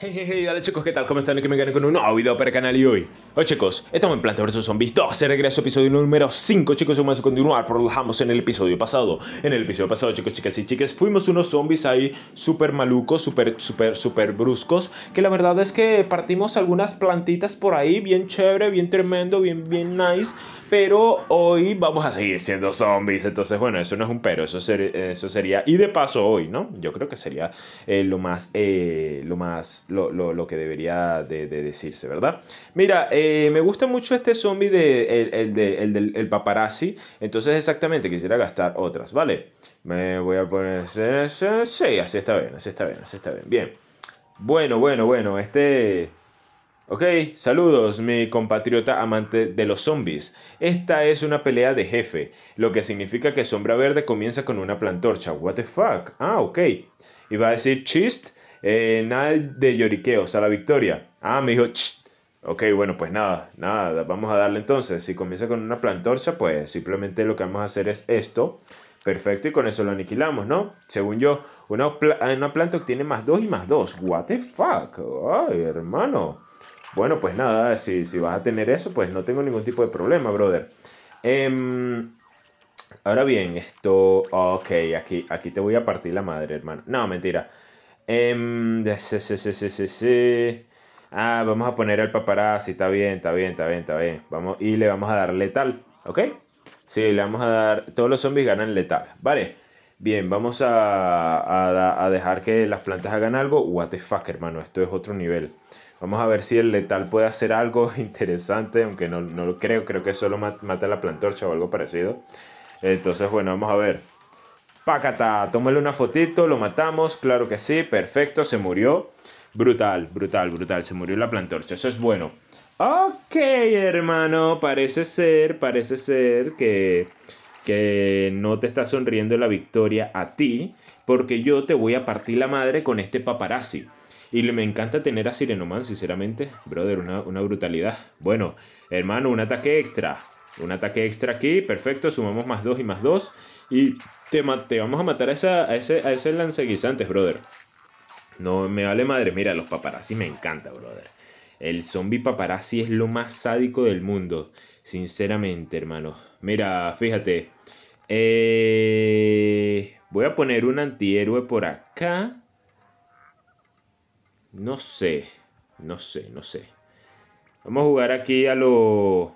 Hey, hey, hey, hola chicos, ¿qué tal? ¿Cómo están? Aquí me ganan con un nuevo video para el canal y hoy Hoy chicos, estamos en Planta vs Zombies 2 Se regreso episodio número 5 Chicos, vamos a continuar por lo dejamos en el episodio pasado En el episodio pasado, chicos, chicas y chicas Fuimos unos zombies ahí súper malucos super super súper bruscos Que la verdad es que partimos algunas plantitas por ahí Bien chévere, bien tremendo, bien, bien nice pero hoy vamos a seguir siendo zombies. Entonces, bueno, eso no es un pero, eso, eso sería. Y de paso hoy, ¿no? Yo creo que sería eh, eh, lo más. lo más. Lo, que debería de, decirse, ¿verdad? Mira, eh, me gusta mucho este zombie de, del paparazzi. Entonces, exactamente, quisiera gastar otras, ¿vale? Me voy a poner. Sí, así está bien, así está bien, así está bien. Bien. Bueno, bueno, bueno. Este. Ok, saludos mi compatriota amante de los zombies. Esta es una pelea de jefe, lo que significa que Sombra Verde comienza con una plantorcha. What the fuck? Ah, ok. va a decir chist, nada de lloriqueos, a la victoria. Ah, me dijo chist. Ok, bueno, pues nada, nada, vamos a darle entonces. Si comienza con una plantorcha, pues simplemente lo que vamos a hacer es esto. Perfecto, y con eso lo aniquilamos, ¿no? Según yo, una, una planta obtiene más 2 y más 2. What the fuck? Ay, hermano. Bueno, pues nada, si, vas a tener eso, pues no tengo ningún tipo de problema, brother. Em, ahora bien, esto... Ok, aquí, aquí te voy a partir la madre, hermano. No, mentira. Em, ah, vamos a poner al paparazzi, está bien, está bien, está bien, está bien. Vamos, y le vamos a dar letal, ¿ok? Sí, le vamos a dar... Todos los zombies ganan letal, ¿vale? Bien, vamos a, a dejar que las plantas hagan algo. What the fuck, hermano, esto es otro nivel. Vamos a ver si el letal puede hacer algo interesante, aunque no, lo creo, creo que solo mata la plantorcha o algo parecido. Entonces, bueno, vamos a ver. Pacata, tómale una fotito, lo matamos, claro que sí, perfecto, se murió. Brutal, brutal, brutal, se murió la plantorcha, eso es bueno. Ok, hermano, parece ser, parece ser que, que no te está sonriendo la victoria a ti, porque yo te voy a partir la madre con este paparazzi. Y me encanta tener a Sirenoman, sinceramente. Brother, una, brutalidad. Bueno, hermano, un ataque extra. Un ataque extra aquí, perfecto. Sumamos más dos y más dos. Y te, vamos a matar a, esa, a, ese, a ese brother. No, me vale madre. Mira, los paparazzi me encanta, brother. El zombie paparazzi es lo más sádico del mundo. Sinceramente, hermano. Mira, fíjate. Eh, voy a poner un antihéroe por acá. No sé, no sé, no sé. Vamos a jugar aquí a lo...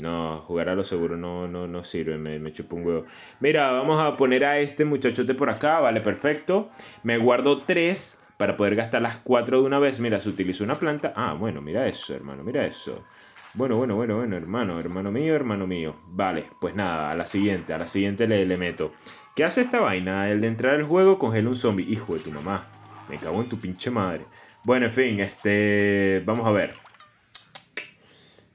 No, jugar a lo seguro no, no, no sirve, me, me chupo un huevo. Mira, vamos a poner a este muchachote por acá, vale, perfecto. Me guardo tres para poder gastar las cuatro de una vez. Mira, se utilizó una planta. Ah, bueno, mira eso, hermano, mira eso. Bueno, bueno, bueno, bueno, hermano, hermano mío, hermano mío. Vale, pues nada, a la siguiente, a la siguiente le, le meto. ¿Qué hace esta vaina? El de entrar al juego congela un zombie. Hijo de tu mamá, me cago en tu pinche madre. Bueno, en fin, este, vamos a ver.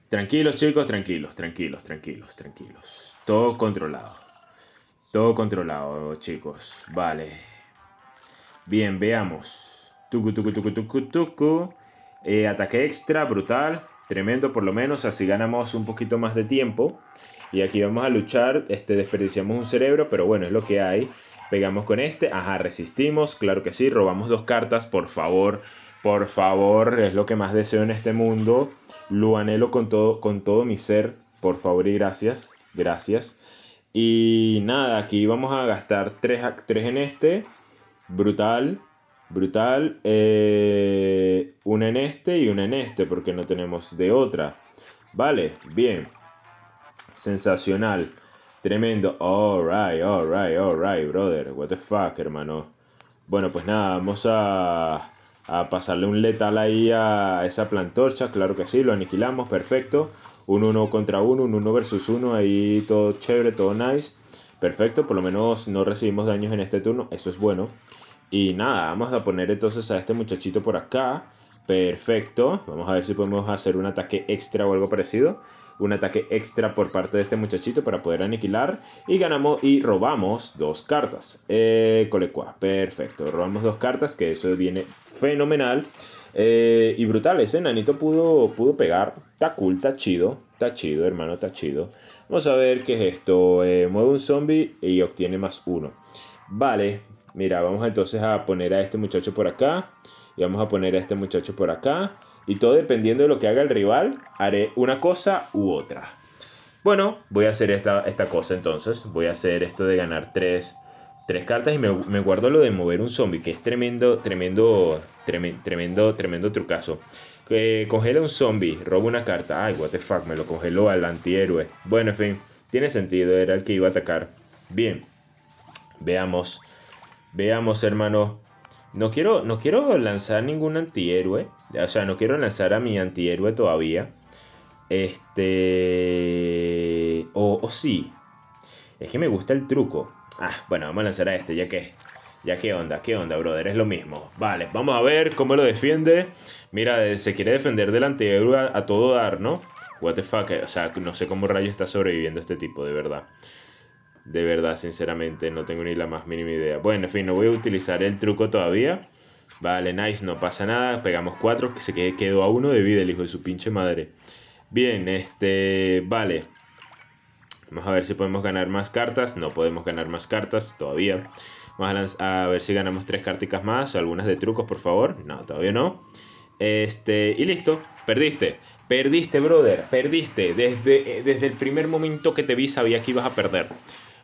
Tranquilos, chicos, tranquilos, tranquilos, tranquilos, tranquilos. Todo controlado. Todo controlado, chicos. Vale. Bien, veamos. Tucu, tucu, tucu, tucu, tucu. Eh, ataque extra, brutal. Tremendo, por lo menos. Así ganamos un poquito más de tiempo. Y aquí vamos a luchar. Este, desperdiciamos un cerebro, pero bueno, es lo que hay. Pegamos con este. Ajá, resistimos. Claro que sí. Robamos dos cartas, por favor. Por favor, es lo que más deseo en este mundo. Lo anhelo con todo, con todo mi ser. Por favor y gracias. Gracias. Y nada, aquí vamos a gastar tres en este. Brutal. Brutal. Eh, una en este y una en este, porque no tenemos de otra. Vale, bien. Sensacional. Tremendo. Alright, alright, alright, brother. What the fuck, hermano. Bueno, pues nada, vamos a a pasarle un letal ahí a esa plantorcha, claro que sí, lo aniquilamos, perfecto. Un 1 contra 1, un 1 versus 1, ahí todo chévere, todo nice. Perfecto, por lo menos no recibimos daños en este turno, eso es bueno. Y nada, vamos a poner entonces a este muchachito por acá. Perfecto, vamos a ver si podemos hacer un ataque extra o algo parecido un ataque extra por parte de este muchachito para poder aniquilar. Y ganamos y robamos dos cartas. Eh, perfecto. Robamos dos cartas, que eso viene fenomenal. Eh, y brutal, ese nanito pudo, pudo pegar. Está cool, está chido. Está chido, hermano, está chido. Vamos a ver qué es esto. Eh, mueve un zombie y obtiene más uno. Vale, mira, vamos entonces a poner a este muchacho por acá. Y vamos a poner a este muchacho por acá. Y todo dependiendo de lo que haga el rival, haré una cosa u otra. Bueno, voy a hacer esta, esta cosa entonces. Voy a hacer esto de ganar tres, tres cartas y me, guardo lo de mover un zombie, que es tremendo, tremendo, tremendo, tremendo, tremendo trucazo. congela un zombie, roba una carta. Ay, what the fuck, me lo congeló al antihéroe. Bueno, en fin, tiene sentido, era el que iba a atacar. Bien, veamos. Veamos, hermano. No quiero, no quiero lanzar ningún antihéroe. O sea, no quiero lanzar a mi antihéroe todavía. Este. O, sí. Es que me gusta el truco. Ah, bueno, vamos a lanzar a este, ya que. Ya qué onda, qué onda, brother, es lo mismo. Vale, vamos a ver cómo lo defiende. Mira, eh, se quiere defender del antihéroe a, todo dar, ¿no? What the fuck, eh, o sea, no sé cómo rayo está sobreviviendo este tipo, de verdad. De verdad, sinceramente, no tengo ni la más mínima idea. Bueno, en fin, no voy a utilizar el truco todavía. Vale, nice, no pasa nada. Pegamos cuatro. que se quedó a uno de vida el hijo de su pinche madre. Bien, este... Vale. Vamos a ver si podemos ganar más cartas. No podemos ganar más cartas todavía. Vamos a, a ver si ganamos tres carticas más o algunas de trucos, por favor. No, todavía no. Este, y listo, perdiste. Perdiste, brother, perdiste. Desde, eh, desde el primer momento que te vi sabía que ibas a perder.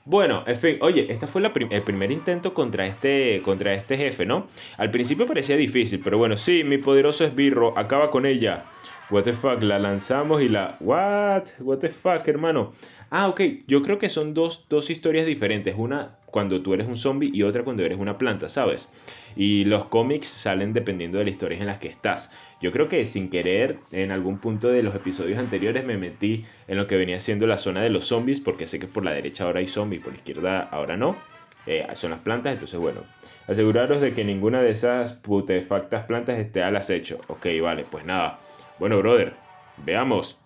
Bueno, en fin, oye, este fue el primer intento contra este, contra este jefe, ¿no? Al principio parecía difícil, pero bueno, sí, mi poderoso esbirro, acaba con ella. What the fuck, la lanzamos y la... What? What the fuck, hermano. Ah, ok, yo creo que son dos, dos historias diferentes. Una cuando tú eres un zombie y otra cuando eres una planta, ¿sabes? Y los cómics salen dependiendo de las historias en las que estás. Yo creo que sin querer, en algún punto de los episodios anteriores me metí en lo que venía siendo la zona de los zombies, porque sé que por la derecha ahora hay zombies, por la izquierda ahora no. Eh, son las plantas, entonces bueno, aseguraros de que ninguna de esas putefactas plantas esté al acecho. Ok, vale, pues nada. Bueno, brother, veamos.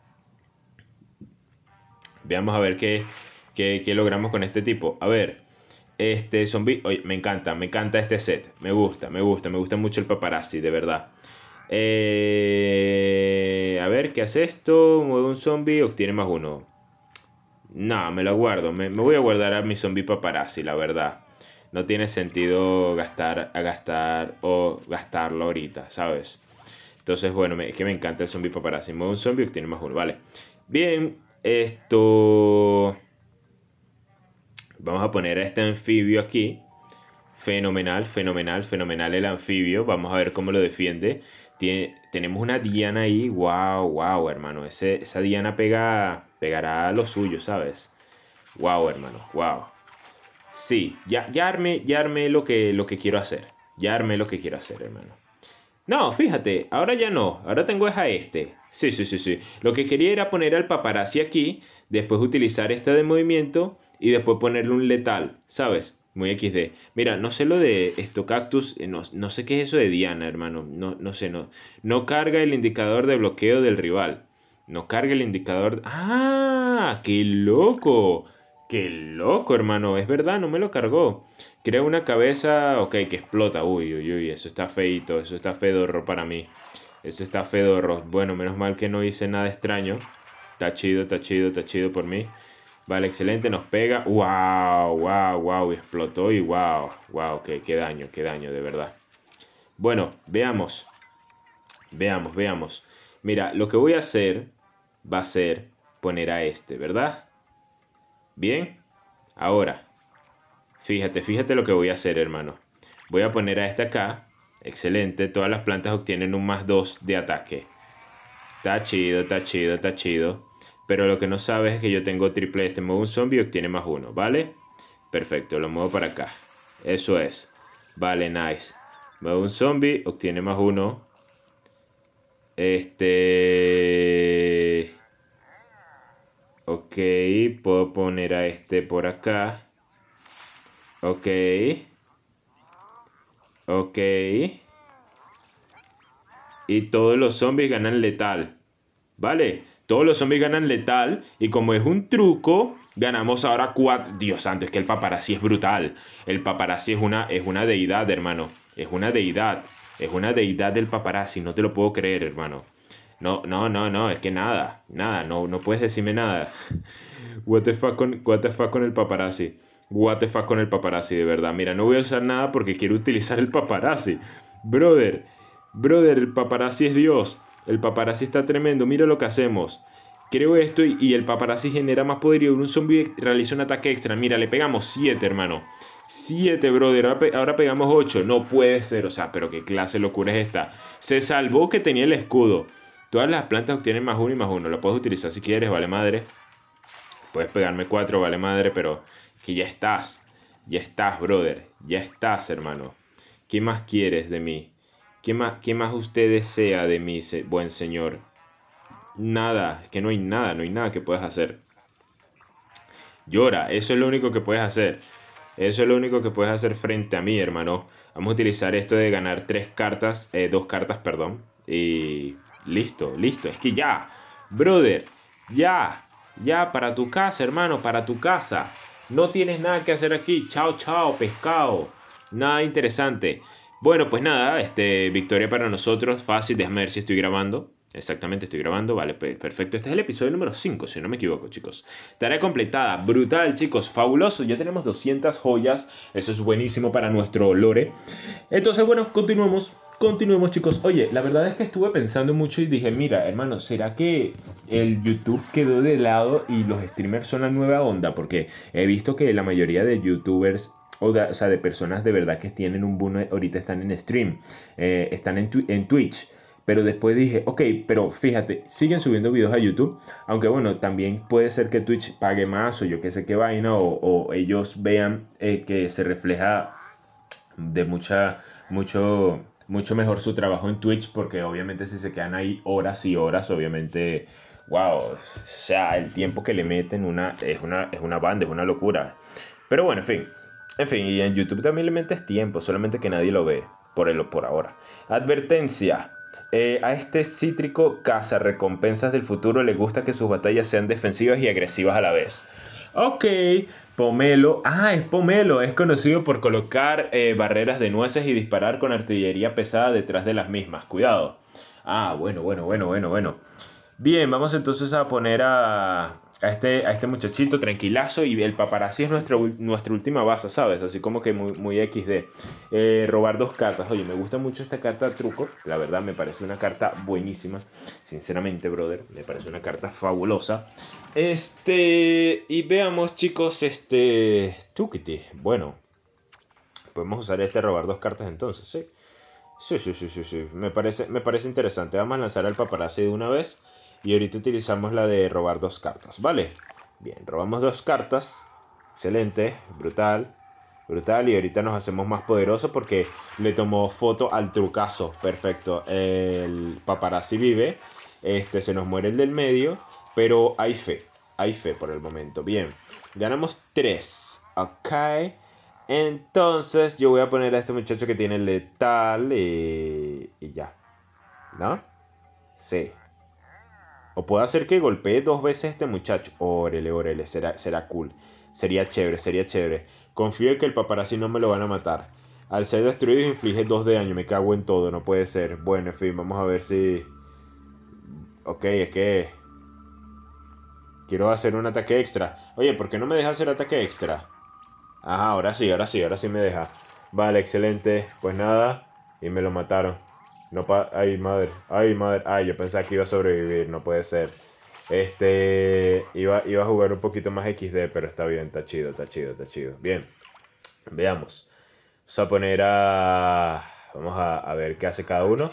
Veamos a ver qué, qué logramos con este tipo. A ver, este zombie, oye, me encanta, me encanta este set. Me gusta, me gusta, me gusta mucho el paparazzi, de verdad. Eh, a ver, ¿qué hace esto? Mueve un zombie, obtiene más uno. No, me lo guardo. Me, voy a guardar a mi zombie paparazzi, la verdad. No tiene sentido gastar, a gastar o gastarlo ahorita, ¿sabes? Entonces, bueno, es que me encanta el zombie paparazzi. Mueve un zombie, obtiene más uno, vale. Bien, esto... Vamos a poner a este anfibio aquí. Fenomenal, fenomenal, fenomenal el anfibio. Vamos a ver cómo lo defiende. tenemos una diana ahí. Guau, wow, hermano. esa diana pega, pegará a lo suyo, ¿sabes? Wow, hermano, wow. Sí, ya, arme, lo que, lo que quiero hacer. Ya arme lo que quiero hacer, hermano. No, fíjate, ahora ya no, ahora tengo es a este. Sí, sí, sí, sí. Lo que quería era poner al paparazzi aquí, después utilizar este de movimiento y después ponerle un letal, ¿sabes? Muy XD. Mira, no sé lo de esto cactus, eh, no, no sé qué es eso de Diana, hermano. No, no sé, no. No carga el indicador de bloqueo del rival. No carga el indicador. ¡Ah! ¡Qué loco! Qué loco, hermano, es verdad, no me lo cargó. Creo una cabeza, ok, que explota. Uy, uy, uy, eso está feito, eso está fedorro para mí. Eso está fedorro. Bueno, menos mal que no hice nada extraño. Está chido, está chido, está chido por mí. Vale, excelente, nos pega. ¡Wow! ¡Wow! ¡Wow! Y explotó y wow. ¡Wow! qué, ¡Qué daño, qué daño, de verdad! Bueno, veamos. Veamos, veamos. Mira, lo que voy a hacer va a ser poner a este, ¿verdad? Bien, ahora, fíjate, fíjate lo que voy a hacer, hermano. Voy a poner a esta acá. Excelente, todas las plantas obtienen un más 2 de ataque. Está chido, está chido, está chido. Pero lo que no sabes es que yo tengo triple este. Muevo un zombie y obtiene más uno, ¿vale? Perfecto, lo muevo para acá. Eso es. Vale, nice. Muevo un zombie, obtiene más uno. Este puedo poner a este por acá. Ok. Ok. Y todos los zombies ganan letal. ¿Vale? Todos los zombies ganan letal. Y como es un truco, ganamos ahora 4 Dios santo, es que el paparazzi es brutal. El paparazzi es una, es una deidad, hermano. Es una deidad. Es una deidad del paparazzi. No te lo puedo creer, hermano. No, no, no, no, es que nada, nada, no, no puedes decirme nada. What the, fuck con, what con el paparazzi. What the fuck con el paparazzi, de verdad. Mira, no voy a usar nada porque quiero utilizar el paparazzi. Brother, brother, el paparazzi es Dios. El paparazzi está tremendo. Mira lo que hacemos. Creo esto y, el paparazzi genera más poder y un zombie realiza un ataque extra. Mira, le pegamos 7, hermano. 7, brother. Ahora, ahora pegamos 8. No puede ser. O sea, pero qué clase de locura es esta. Se salvó que tenía el escudo. Todas las plantas obtienen más uno y más uno. Lo puedes utilizar si quieres, vale madre. Puedes pegarme cuatro, vale madre, pero que ya estás. Ya estás, brother. Ya estás, hermano. ¿Qué más quieres de mí? ¿Qué más, más usted desea de mí, buen señor? Nada, es que no hay nada, no hay nada que puedas hacer. Llora, eso es lo único que puedes hacer. Eso es lo único que puedes hacer frente a mí, hermano. Vamos a utilizar esto de ganar tres cartas, eh, dos cartas, perdón. Y Listo, listo. Es que ya, brother, ya, ya, para tu casa, hermano, para tu casa. No tienes nada que hacer aquí. Chao, chao, pescado. Nada interesante. Bueno, pues nada, este, victoria para nosotros. Fácil, déjame ver si estoy grabando. Exactamente, estoy grabando, vale, perfecto. Este es el episodio número 5, si no me equivoco, chicos. Tarea completada, brutal, chicos, fabuloso. Ya tenemos 200 joyas, eso es buenísimo para nuestro lore. Entonces, bueno, continuamos Continuemos chicos. Oye, la verdad es que estuve pensando mucho y dije, mira, hermano, ¿será que el YouTube quedó de lado y los streamers son la nueva onda? Porque he visto que la mayoría de youtubers o, sea, de personas de verdad que tienen un boom ahorita están en stream, eh, están en, en, Twitch. Pero después dije, ok, pero fíjate, siguen subiendo videos a YouTube. Aunque bueno, también puede ser que Twitch pague más o yo qué sé qué vaina. O, ellos vean eh, que se refleja de mucha, mucho mucho mejor su trabajo en Twitch porque obviamente si se quedan ahí horas y horas, obviamente, wow, o sea, el tiempo que le meten una, es, una, es una banda, es una locura. Pero bueno, en fin, en fin, y en YouTube también le metes tiempo, solamente que nadie lo ve por, por ahora. Advertencia. Eh, a este cítrico caza recompensas del futuro le gusta que sus batallas sean defensivas y agresivas a la vez. Ok, Pomelo, ah, es Pomelo, es conocido por colocar eh, barreras de nueces y disparar con artillería pesada detrás de las mismas. Cuidado. Ah, bueno, bueno, bueno, bueno, bueno. Bien, vamos entonces a poner a, a este, a este muchachito tranquilazo y el paparazzi es nuestra, nuestra última base, ¿sabes? Así como que muy, muy XD. Eh, robar dos cartas. Oye, me gusta mucho esta carta truco. La verdad, me parece una carta buenísima. Sinceramente, brother, me parece una carta fabulosa. Este, y veamos, chicos, este... Tukiti. Bueno, podemos usar este robar dos cartas entonces, ¿sí? Sí, sí, sí, sí, sí. Me parece, me parece interesante. Vamos a lanzar al paparazzi de una vez. Y ahorita utilizamos la de robar dos cartas, ¿vale? Bien, robamos dos cartas. Excelente, brutal. Brutal, y ahorita nos hacemos más poderosos porque le tomó foto al trucazo. Perfecto. El paparazzi vive. Este se nos muere el del medio. Pero hay fe. Hay fe por el momento. Bien. Ganamos tres Ok. Entonces yo voy a poner a este muchacho que tiene letal. Eh, y ya. ¿No? Sí. O puedo hacer que golpee dos veces a este muchacho. Órele, órele, será, será cool. Sería chévere, sería chévere. Confío en que el paparazzi no me lo van a matar. Al ser destruido inflige dos de daño. Me cago en todo, no puede ser. Bueno, en fin, vamos a ver si... Ok, es que... Quiero hacer un ataque extra. Oye, ¿por qué no me deja hacer ataque extra? Ajá, ahora sí, ahora sí, ahora sí me deja. Vale, excelente. Pues nada, y me lo mataron. No pa Ay, madre. Ay, madre. Ay, yo pensaba que iba a sobrevivir. No puede ser. Este. Iba, iba a jugar un poquito más XD, pero está bien. Está chido, está chido, está chido. Bien. Veamos. Vamos a poner a. Vamos a, ver qué hace cada uno.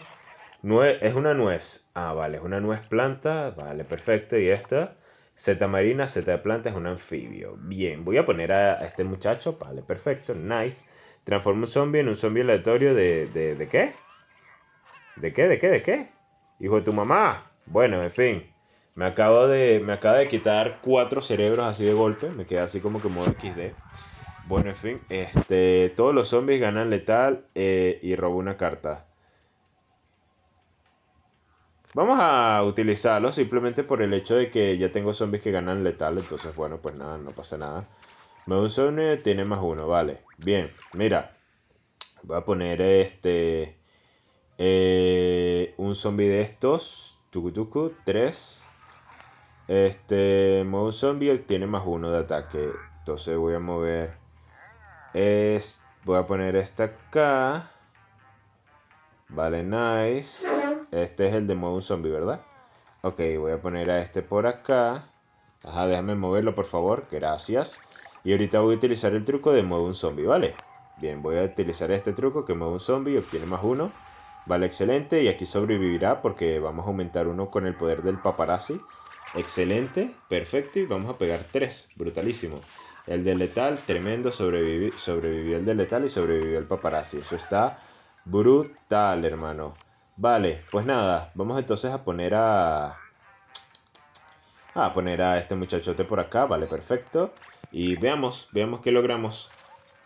es una nuez. Ah, vale. Es una nuez planta. Vale, perfecto. Y esta. Z marina, Z planta es un anfibio. Bien, voy a poner a, este muchacho. Vale, perfecto. Nice. Transforma un zombie en un zombie aleatorio de, de, de qué? ¿De qué? ¿De qué? ¿De qué? Hijo de tu mamá. Bueno, en fin. Me acabo de, me acaba de quitar cuatro cerebros así de golpe. Me queda así como que modo XD. Bueno, en fin. Este, todos los zombies ganan letal eh, y robo una carta. Vamos a utilizarlo simplemente por el hecho de que ya tengo zombies que ganan letal. Entonces, bueno, pues nada, no pasa nada. Me un zombie tiene más uno, vale. Bien, mira. Voy a poner este... Eh, un zombie de estos. tuku, 3. Este. modo zombie obtiene más uno de ataque. Entonces voy a mover. voy a poner esta acá. Vale, nice. Este es el de modo un zombie, ¿verdad? Ok, voy a poner a este por acá. Ajá, déjame moverlo, por favor. Gracias. Y ahorita voy a utilizar el truco de modo un zombie, ¿vale? Bien, voy a utilizar este truco que mueve un zombie, obtiene más uno. Vale, excelente. Y aquí sobrevivirá porque vamos a aumentar uno con el poder del paparazzi. Excelente, perfecto. Y vamos a pegar tres. Brutalísimo. El de letal, tremendo. sobrevivió el de letal y sobrevivió el paparazzi. Eso está brutal, hermano. Vale, pues nada. Vamos entonces a poner a... A poner a este muchachote por acá. Vale, perfecto. Y veamos, veamos qué logramos.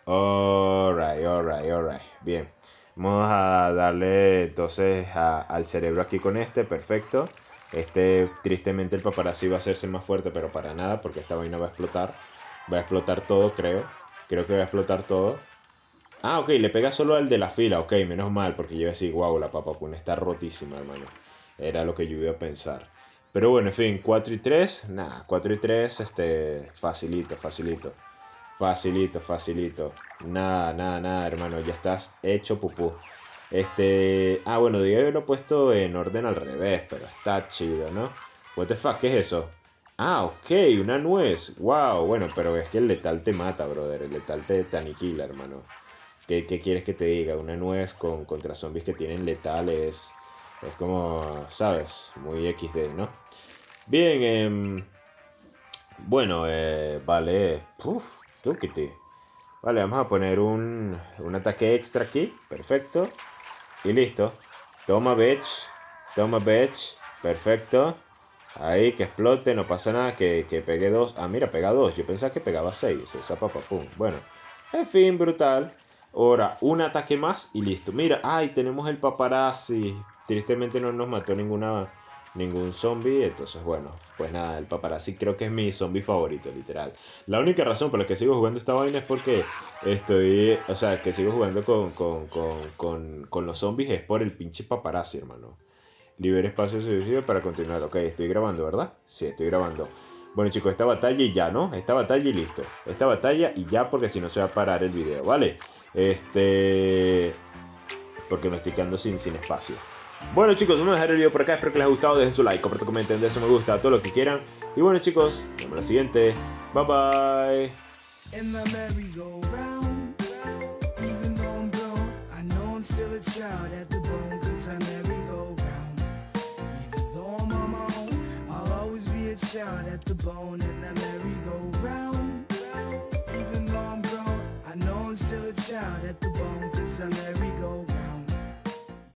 Alright, alright, alright. Bien. Vamos a darle entonces al cerebro aquí con este, perfecto. Este, tristemente el paparazzi va a hacerse más fuerte, pero para nada, porque esta vaina va a explotar. Va a explotar todo, creo. Creo que va a explotar todo. Ah, ok, le pega solo al de la fila, ok, menos mal, porque yo decía, wow, la papacuna está rotísima, hermano. Era lo que yo iba a pensar. Pero bueno, en fin, 4 y 3, nada, 4 y 3, este, facilito, facilito. Facilito, facilito. Nada, nada, nada, hermano. Ya estás hecho pupú. Este... Ah, bueno, haberlo lo he puesto en orden al revés, pero está chido, ¿no? What the fuck, ¿qué es eso? Ah, ok, una nuez. Wow, bueno, pero es que el letal te mata, brother. El letal te, aniquila, hermano. ¿Qué, quieres que te diga? Una nuez con, contra zombies que tienen letales es como, ¿sabes? Muy XD, ¿no? Bien, eh... Bueno, eh, vale. puf. Tukiti, Vale, vamos a poner un, ataque extra aquí. Perfecto. Y listo. Toma, bitch. Toma, bitch. Perfecto. Ahí, que explote, no pasa nada. Que, que pegue dos. Ah, mira, pega dos. Yo pensaba que pegaba seis. Esa papá Bueno. En fin, brutal. Ahora, un ataque más y listo. Mira, ay, tenemos el paparazzi. Tristemente no nos mató ninguna ningún zombie. Entonces, bueno, pues nada, el paparazzi creo que es mi zombie favorito, literal. La única razón por la que sigo jugando esta vaina es porque estoy, o sea, que sigo jugando con, con, con, con los zombies es por el pinche paparazzi, hermano. Libero espacio suficiente para continuar. Ok, estoy grabando, ¿verdad? Sí, estoy grabando. Bueno chicos, esta batalla y ya, ¿no? Esta batalla y listo. Esta batalla y ya porque si no se va a parar el video, ¿vale? Este... Porque me estoy quedando sin, sin espacio. Bueno chicos, vamos a dejar el video por acá, espero que les haya gustado, dejen su like, compartan, comenten, dejen su me gusta, todo lo que quieran. Y bueno chicos, nos vemos en la siguiente. Bye bye. In the merry go round, even though I'm at the bone, cause I merry go round. Even though I'm I'll always be a child at the bone, and I merry go round. Even though I'm grown, I know I'm still a child at the bone, cause I'm merry go round.